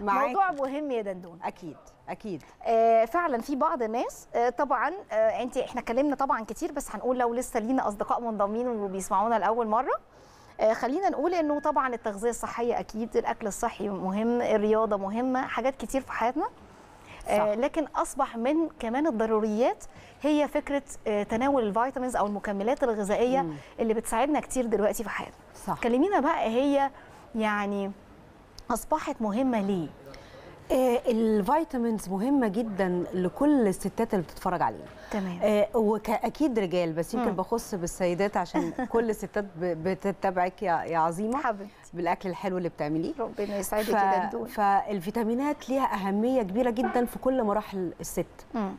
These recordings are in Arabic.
معاك. موضوع مهم يا دندون اكيد اكيد آه فعلا في بعض الناس آه طبعا آه انت احنا اتكلمنا طبعا كتير بس هنقول لو لسه لينا اصدقاء منضمين وبيسمعونا لاول مره آه خلينا نقول انه طبعا التغذيه الصحيه اكيد الاكل الصحي مهم الرياضه مهمه حاجات كتير في حياتنا آه، صح. لكن اصبح من كمان الضروريات هي فكره آه، تناول الفيتامينز او المكملات الغذائيه اللي بتساعدنا كتير دلوقتي في حياتنا صح كلمينا بقى هي يعني أصبحت مهمة ليه آه، الفيتامينز مهمه جدا لكل الستات اللي بتتفرج علينا تمام آه، وكأكيد رجال بس يمكن بخص بالسيدات عشان كل الستات بتتابعك يا يا عظيمه حبيبتي بالاكل الحلو اللي بتعمليه ربنا يسعدك ف... يا فالفيتامينات ليها اهميه كبيره جدا في كل مراحل الست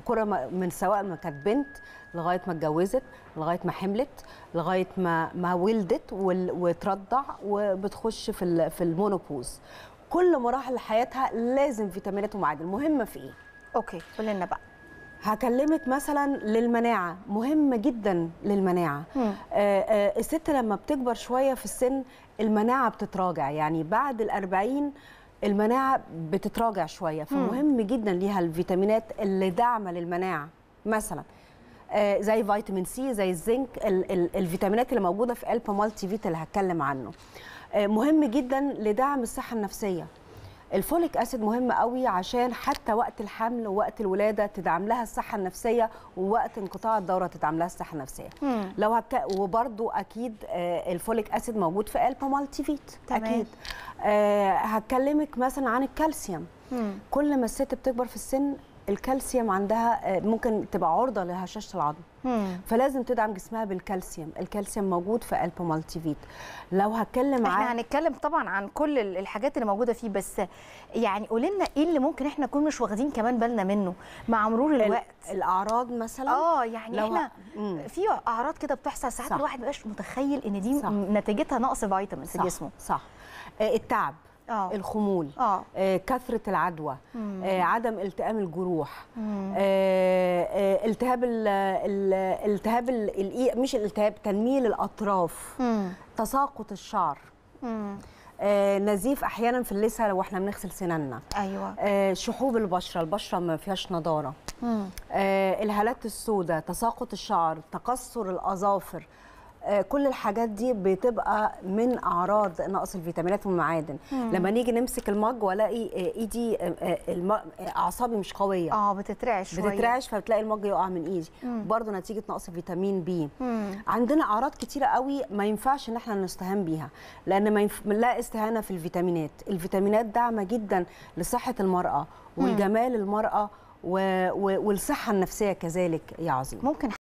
كره من سواء ما كانت بنت لغايه ما اتجوزت لغايه ما حملت لغايه ما ما ولدت وترضع وبتخش في في المونوبوز كل مراحل حياتها لازم فيتامينات ومعادن مهمه في ايه اوكي قول لنا بقى هكلمك مثلا للمناعه مهمه جدا للمناعه آآ آآ آه، آه، الست لما بتكبر شويه في السن المناعه بتتراجع يعني بعد الأربعين المناعه بتتراجع شويه فمهم جدا ليها الفيتامينات اللي داعمه للمناعه مثلا آه، زي فيتامين سي زي الزنك الفيتامينات اللي موجوده في الب مالتي فيت اللي هتكلم عنه آه، مهم جدا لدعم الصحه النفسيه الفوليك اسيد مهم قوي عشان حتى وقت الحمل ووقت الولاده تدعم لها الصحه النفسيه ووقت انقطاع الدوره تدعم لها الصحه النفسيه مم. لو هك... وبرده اكيد آه، الفوليك اسيد موجود في البا مالتي فيت تمام. اكيد أه هتكلمك مثلا عن الكالسيوم مم. كل ما الست بتكبر في السن الكالسيوم عندها آه، ممكن تبقى عرضه لهشاشه العظم فلازم تدعم جسمها بالكالسيوم الكالسيوم موجود في الب مالتيفيت لو هتكلم عن احنا هنتكلم طبعا عن كل الحاجات اللي موجوده فيه بس يعني قول لنا ايه اللي ممكن احنا نكون مش واخدين كمان بالنا منه مع مرور الوقت الاعراض مثلا اه يعني احنا في اعراض كده بتحصل ساعات الواحد ما متخيل ان دي صح. نتيجتها نقص فيتامين في جسمه صح آه، التعب أوه. الخمول آه. آه كثره العدوى آه عدم التئام الجروح آه التهاب التهاب ال إيه، مش الالتهاب تنميل الاطراف مم. تساقط الشعر آه نزيف احيانا في اللثه لو احنا بنغسل سناننا ايوه آه شحوب البشره البشره ما فيهاش نضاره آه الهالات السوداء تساقط الشعر تقصر الاظافر آه، كل الحاجات دي بتبقى من اعراض نقص الفيتامينات والمعادن لما نيجي نمسك المج والاقي آه، ايدي آه، اعصابي مش قويه اه بتترعش شويه بتترعش فبتلاقي المج يقع من ايدي برضه نتيجه نقص فيتامين بي مم. عندنا اعراض كتيره قوي ما ينفعش ان احنا نستهان بيها لان ما ينف... لا استهانه في الفيتامينات الفيتامينات داعمه جدا لصحه المراه والجمال المراه و... و... والصحه النفسيه كذلك يا عظيم ممكن